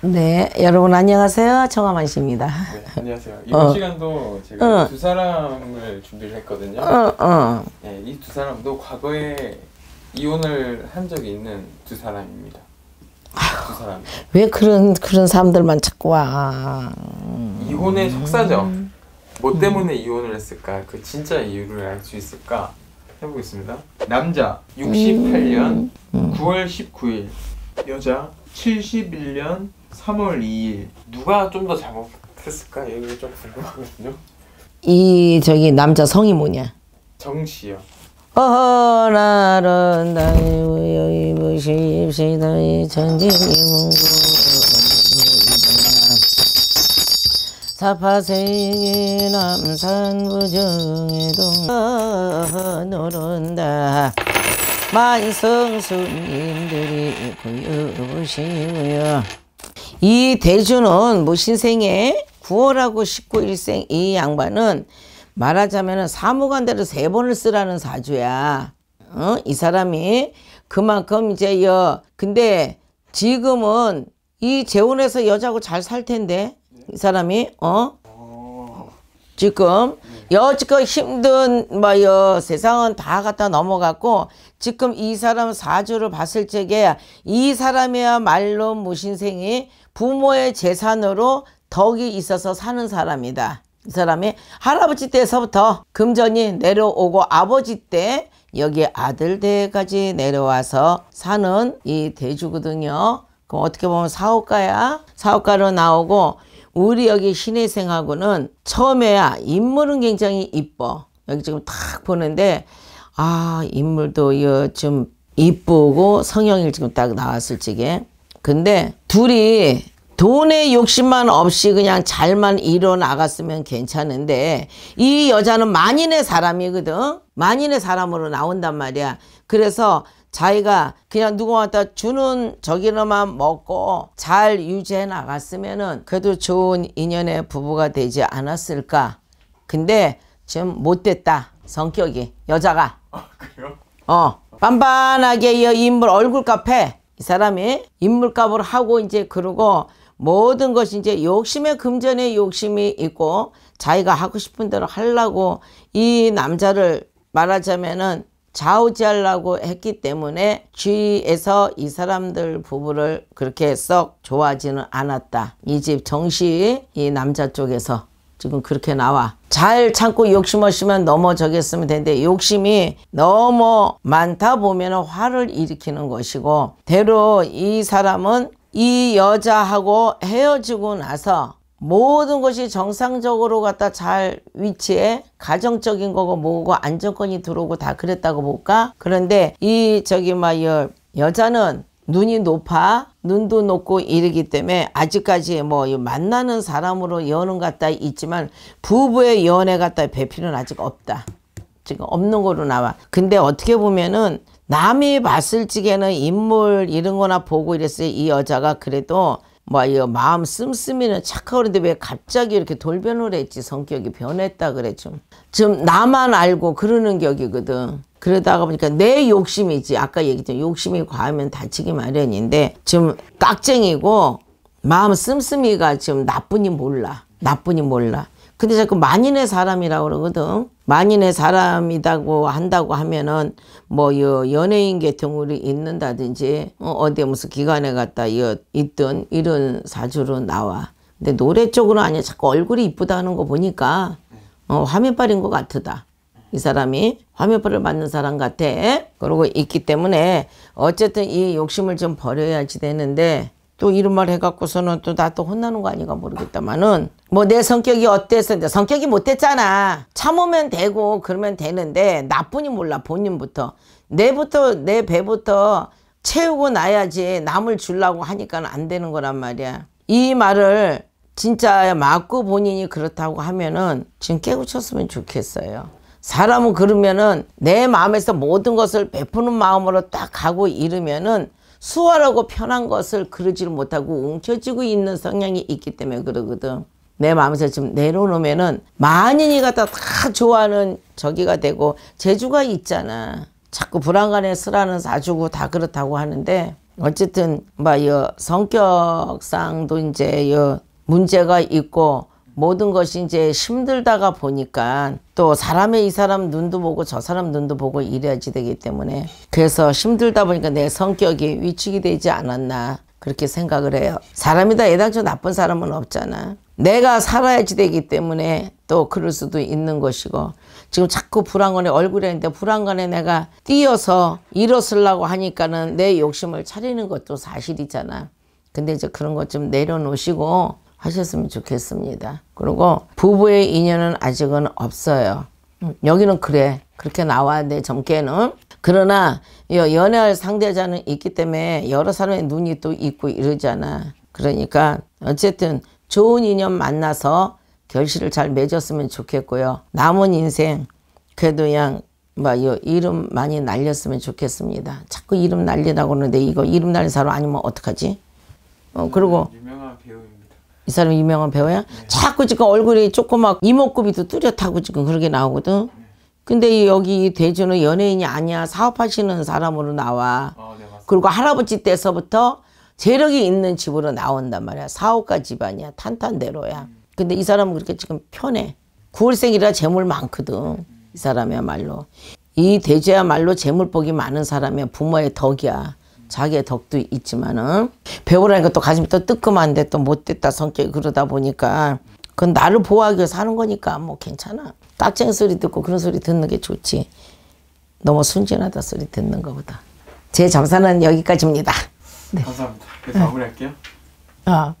네, 여러분 안녕하세요. 청아만 씨입니다. 네, 안녕하세요. 이번 어. 시간도 제가 어. 두 사람을 준비를 했거든요. 어, 어. 네, 이두 사람도 과거에 이혼을 한 적이 있는 두 사람입니다. 두 사람. 왜 그런 그런 사람들만 찾고 와? 이혼의 음. 속사죠. 뭐 음. 때문에 음. 이혼을 했을까? 그 진짜 이유를 알 수 있을까? 해보겠습니다. 남자 68년 음. 9월 19일, 여자 71년 3월 2일 누가 좀 더 잘못했을까? 이게 좀 궁금하거든요. 이 저기 남자 성이 뭐냐? 정 씨요. 어허 나른 나의 우여이 무시시다이 전진이 문구 사파세이 남산부정의 동 노른다 만성수님들이 구여보시오여 이 대주는 뭐신생에 9월하고 19일생 이 양반은 말하자면 은 사무관대로 세 번을 쓰라는 사주야. 어? 이 사람이 그만큼 이제 여 근데 지금은 이 재혼해서 여자하고 잘 살 텐데 이 사람이 어, 어. 지금 여지껏 힘든 뭐여 세상은 다 갖다 넘어갔고 지금 이 사람 사주를 봤을 적에 이 사람이야말로 무신생이 부모의 재산으로 덕이 있어서 사는 사람이다. 이 사람이 할아버지 때서부터 금전이 내려오고 아버지 때 여기 아들 때까지 내려와서 사는 이 대주거든요. 그럼 어떻게 보면 사업가야. 사업가로 나오고 우리 여기 신혜생하고는 처음에야 인물은 굉장히 이뻐. 여기 지금 탁 보는데 아 인물도 요좀 이쁘고 성형이 지금 딱 나왔을 적에 근데 둘이 돈의 욕심만 없이 그냥 잘만 이뤄 나갔으면 괜찮은데 이 여자는 만인의 사람이거든 만인의 사람으로 나온단 말이야 그래서 자기가 그냥 누구한테 주는 저기로만 먹고 잘 유지해 나갔으면은 그래도 좋은 인연의 부부가 되지 않았을까. 근데 지금 못됐다. 성격이 여자가. 아 그래요? 어 반반하게 이 인물 얼굴 값에 이 사람이 인물 값을 하고 이제 그러고 모든 것이 이제 욕심의 금전의 욕심이 있고 자기가 하고 싶은 대로 하려고 이 남자를 말하자면은 좌우지하려고 했기 때문에 주위에서 이 사람들 부부를 그렇게 썩 좋아하지는 않았다. 이 집 정시 이 남자 쪽에서 지금 그렇게 나와. 잘 참고 욕심 없으면 넘어져겠으면 되는데 욕심이 너무 많다 보면 화를 일으키는 것이고 대로 이 사람은 이 여자하고 헤어지고 나서 모든 것이 정상적으로 갖다 잘위치해 가정적인 거고 뭐고 안정권이 들어오고 다 그랬다고 볼까? 그런데 이 저기 막 여, 여자는 눈이 높아 눈도 높고 이르기 때문에 아직까지 뭐 만나는 사람으로 연은 갖다 있지만 부부의 연애 갖다 배필은 아직 없다. 지금 없는 거로 나와. 근데 어떻게 보면은 남이 봤을 적에는 인물 이런 거나 보고 이랬어요. 이 여자가 그래도 뭐이 마음 씀씀이는 착하는데 왜 갑자기 이렇게 돌변을 했지 성격이 변했다 그래 좀. 좀 나만 알고 그러는 격이거든. 그러다가 보니까 내 욕심이지 아까 얘기했던 욕심이 과하면 다치기 마련인데 지금 깍쟁이고 마음 씀씀이가 지금 나쁜이 몰라 나쁜이 몰라 근데 자꾸 만인의 사람이라고 그러거든 만인의 사람이다고 한다고 하면은 뭐 연예인 계통으로 있는다든지 어, 어디 무슨 기관에 갔다 있던 이런 사주로 나와. 근데 노래 쪽으로 아니야 자꾸 얼굴이 이쁘다는 거 보니까 어, 화면빨인 것 같으다. 이 사람이 화면빨을 받는 사람 같아. 그러고 있기 때문에 어쨌든 이 욕심을 좀 버려야지 되는데 또 이런 말 해갖고서는 또 나 또 혼나는 거 아닌가 모르겠다마는 뭐내 성격이 어때서 내 성격이 못됐잖아 참으면 되고 그러면 되는데 나뿐이 몰라 본인부터 내부터 내 배부터 채우고 나야지 남을 주려고 하니까 안 되는 거란 말이야 이 말을 진짜 맞고 본인이 그렇다고 하면은 지금 깨우쳤으면 좋겠어요 사람은 그러면은 내 마음에서 모든 것을 베푸는 마음으로 딱 가고 이러면은 수월하고 편한 것을 그러질 못하고 움켜쥐고 있는 성향이 있기 때문에 그러거든. 내 마음에서 지금 내려놓으면은 만인이가 다, 다 좋아하는 저기가 되고 재주가 있잖아. 자꾸 불안감에 쓰라는 사주고 다 그렇다고 하는데 어쨌든 뭐이 성격상도 이제 이 문제가 있고 모든 것이 이제 힘들다가 보니까 또 사람의 이 사람 눈도 보고 저 사람 눈도 보고 이래야지 되기 때문에 그래서 힘들다 보니까 내 성격이 위축이 되지 않았나 그렇게 생각을 해요. 사람이다 애당초 나쁜 사람은 없잖아. 내가 살아야지 되기 때문에 또 그럴 수도 있는 것이고 지금 자꾸 불안감에 얼굴에 있는데 불안감에 내가 뛰어서 일어서려고 하니까는 내 욕심을 차리는 것도 사실이잖아. 근데 이제 그런 것 좀 내려놓으시고 하셨으면 좋겠습니다. 그리고 부부의 인연은 아직은 없어요. 음, 여기는 그래. 그렇게 나왔는데 점괘는. 그러나 연애할 상대자는 있기 때문에 여러 사람의 눈이 또 있고 이러잖아. 그러니까 어쨌든 좋은 인연 만나서 결실을 잘 맺었으면 좋겠고요. 남은 인생 그래도 그냥 막 뭐 이름 많이 날렸으면 좋겠습니다. 자꾸 이름 날리라고 그는데 이거 이름 날린 사람 아니면 어떡하지? 어 그리고 유명한 배우 이 사람이 유명한 배우야? 자꾸 지금 얼굴이 조그맣 이목구비도 뚜렷하고 지금 그렇게 나오거든. 근데 여기 대주는 연예인이 아니야. 사업하시는 사람으로 나와. 어, 네, 그리고 할아버지 때서부터 재력이 있는 집으로 나온단 말이야. 사업가 집안이야. 탄탄대로야. 근데 이 사람은 그렇게 지금 편해. 9월생이라 재물 많거든. 이 사람이야말로. 이 대주야말로 재물복이 많은 사람이야. 부모의 덕이야. 자기의 덕도 있지만은 배우라니까 또 가슴이 또 뜨끔한데 또 못됐다 성격이 그러다 보니까 그건 나를 보호하기 위해서 하는 거니까 뭐 괜찮아. 딱쟁 소리 듣고 그런 소리 듣는 게 좋지. 너무 순진하다 소리 듣는 거보다. 제 점사는 여기까지입니다. 네. 감사합니다. 그래서 마무리할게요. 아.